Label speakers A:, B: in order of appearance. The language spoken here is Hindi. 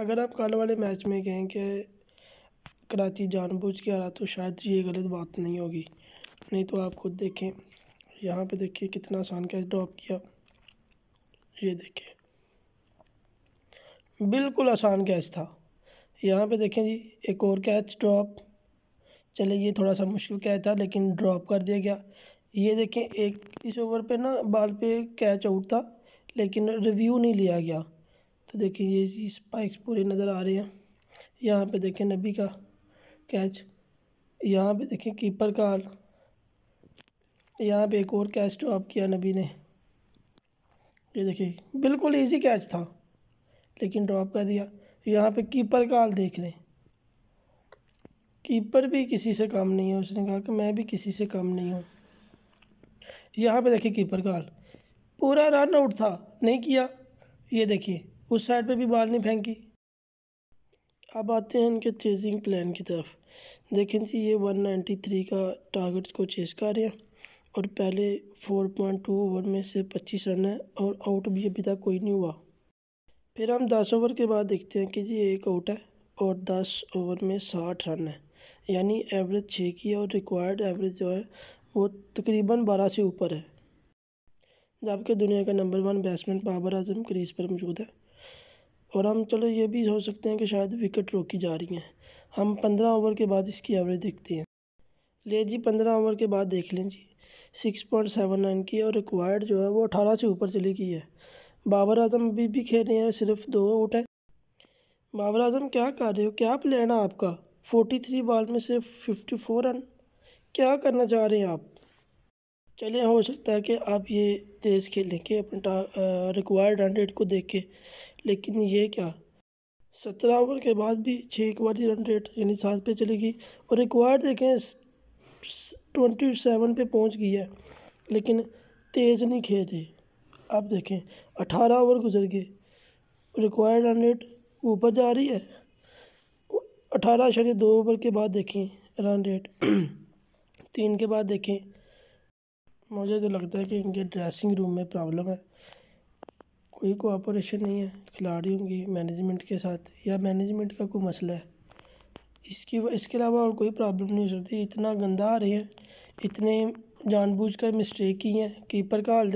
A: अगर आप कल वाले मैच में कहें कि कराची जानबूझ के रहा तो शायद ये गलत बात नहीं होगी नहीं तो आप खुद देखें यहाँ पे देखिए कितना आसान कैच ड्रॉप किया ये देखिए बिल्कुल आसान कैच था यहाँ पे देखें जी एक और कैच ड्रॉप चले ये थोड़ा सा मुश्किल कैच था लेकिन ड्रॉप कर दिया गया ये देखें एक इस ओवर पे ना बाल पे कैच आउट था लेकिन रिव्यू नहीं लिया गया तो देखिए ये स्पाइक्स पूरे नज़र आ रहे हैं यहाँ पे देखें नबी का कैच यहाँ पे देखें कीपर का हाल यहाँ पे एक और कैच ड्रॉप किया नबी ने ये देखिए बिल्कुल इजी कैच था लेकिन ड्रॉप कर दिया यहाँ पे कीपर का हाल देख लें कीपर भी किसी से कम नहीं है उसने कहा कि मैं भी किसी से कम नहीं हूँ यहाँ पे देखिए कीपर का हाल पूरा रन आउट था नहीं किया ये देखिए उस साइड पे भी बाल नहीं फेंकी अब आते हैं इनके चेजिंग प्लान की तरफ देखें जी ये 193 का टारगेट को चेस कर रहे हैं और पहले 4.2 ओवर में से 25 रन है और आउट भी अभी तक कोई नहीं हुआ फिर हम 10 ओवर के बाद देखते हैं कि जी एक आउट है और 10 ओवर में 60 रन है यानी एवरेज छः की है और रिक्वायर्ड एवरेज जो है वो तकरीबन बारह से ऊपर है जबकि दुनिया का number one batsman Babar Azam crease पर मौजूद है और हम चलो ये भी सोच सकते हैं कि शायद विकेट रोकी जा रही हैं हम पंद्रह ओवर के बाद इसकी एवरेज देखते हैं ले जी पंद्रह ओवर के बाद देख लें जी सिक्स पॉइंट सेवन नाइन की और रिक्वायर्ड जो है वो अठारह से ऊपर चली गई है बाबर आजम अभी भी खेल रहे हैं सिर्फ दो आउट है बाबर आजम क्या कर रहे हो क्या प्लान है आपका फोर्टी थ्री बॉल में सिर्फ फिफ्टी फोर रन क्या करना चाह रहे हैं आप चलिए हो सकता है कि आप ये तेज़ खेलें कि अपने रिक्वायर्ड रन रेट को देख के लेकिन ये क्या सत्रह ओवर के बाद भी छः एक वाली रन रेट यानी सात पे चली गई और रिक्वायर्ड देखें ट्वेंटी सेवन पर पहुँच गई है लेकिन तेज़ नहीं खेल रहे आप देखें अठारह ओवर गुजर गए रिक्वायर्ड रन रेट ऊपर जा रही है अठारह शरीर दो ओवर के बाद देखें रन रेट तीन के बाद देखें मुझे तो लगता है कि इनके ड्रेसिंग रूम में प्रॉब्लम है कोई कोऑपरेशन नहीं है खिलाड़ियों की मैनेजमेंट के साथ या मैनेजमेंट का कोई मसला है इसकी इसके अलावा और कोई प्रॉब्लम नहीं हो सकती इतना गंदा आ रहे हैं इतने जानबूझ कर मिस्टेक ही हैं कीपर का हाल